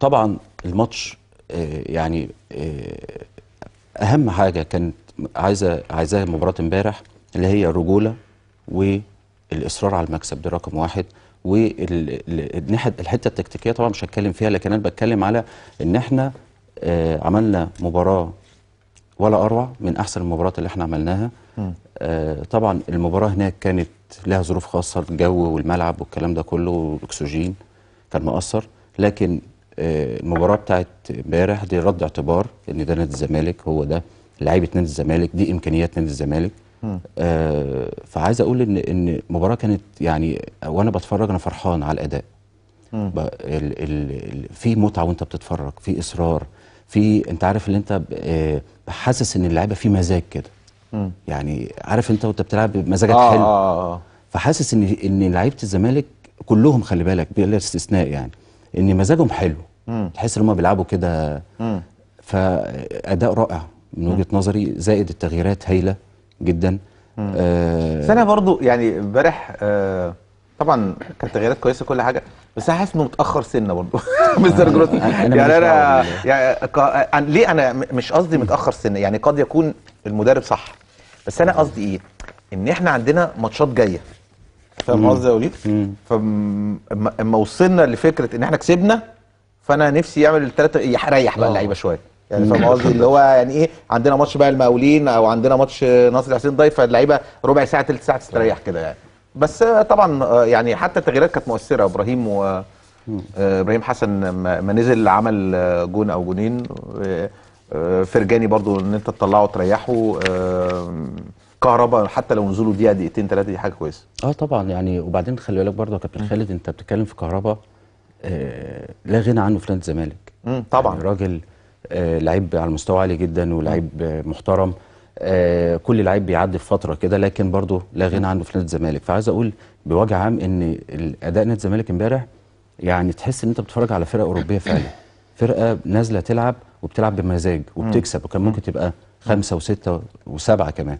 طبعا الماتش آه، يعني آه، اهم حاجه كانت عايزه عايزاها مباراه امبارح اللي هي الرجوله والاصرار على المكسب ده رقم واحد والناحيه الحته التكتيكيه طبعا مش هتكلم فيها لكن انا بتكلم على ان احنا آه، عملنا مباراه ولا اروع من احسن المباريات اللي احنا عملناها طبعا المباراه هناك كانت لها ظروف خاصه الجو والملعب والكلام ده كله والاكسجين كان مقصر لكن آه، المباراه بتاعت امبارح دي رد اعتبار ان ده نادي الزمالك هو ده لعيبه نادي الزمالك دي امكانيات نادي الزمالك آه فعايز اقول ان ان المباراه كانت يعني وانا بتفرج انا فرحان على الاداء ال ال في متعه وانت بتتفرج في اصرار في انت عارف اللي انت آه، حاسس ان اللعيبه في مزاج كده يعني عارف انت وانت بتلعب مزاجك آه حلو آه،, آه آه. فحاسس ان ان لعيبه الزمالك كلهم خلي بالك بلا استثناء يعني ان مزاجهم حلو تحس ان هم بيلعبوا كده فاداء رائع من وجهه نظري زائد التغييرات هايله جدا آه بس انا برضو يعني امبارح آه طبعا كانت تغييرات كويسه كل حاجه بس انا حاسس انه متاخر سنه برضه آه، مستر جروس يعني انا يعني أنا ليه انا مش قصدي متاخر سنه يعني قد يكون المدرب صح بس انا قصدي ايه ان احنا عندنا ماتشات جايه فاهم قصدي يا وليد؟ فاما وصلنا لفكره ان احنا كسبنا فانا نفسي يعمل الثلاثه يريح بقى آه. اللعيبه شويه يعني فاهم قصدي اللي هو يعني ايه عندنا ماتش بقى المقاولين او عندنا ماتش ناصر حسين ضيف فاللعيبه ربع ساعه ثلث ساعه تستريح آه. كده يعني بس طبعا آه، يعني حتى التغييرات كانت مؤثره ابراهيم و ابراهيم حسن ما نزل عمل جون او جونين فرجاني برضو ان انت تطلعه وتريحه كهرباء حتى لو نزوله دقيقه دقيقتين ثلاثه دي حاجه كويسه اه طبعا يعني وبعدين خلي بالك برضه يا كابتن خالد انت بتتكلم في كهرباء آه لا غنى عنه في نادي الزمالك طبعا يعني راجل آه لعيب على مستوى عالي جدا ولعيب آه محترم آه كل لعيب بيعدي في فتره كده لكن برضه لا غنى عنه في نادي الزمالك فعايز اقول بوجه عام ان اداء نادي الزمالك امبارح يعني تحس ان انت بتتفرج على فرقه اوروبيه فعلا فرقه نازله تلعب وبتلعب بمزاج وبتكسب وكان ممكن تبقى خمسه وسته وسبعه كمان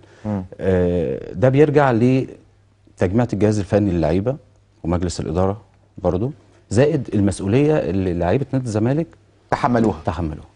آه، ده بيرجع لتجميع الجهاز الفني للعيبه ومجلس الاداره برضه زائد المسؤوليه اللي لعيبه نادي الزمالك تحملوها تحملوها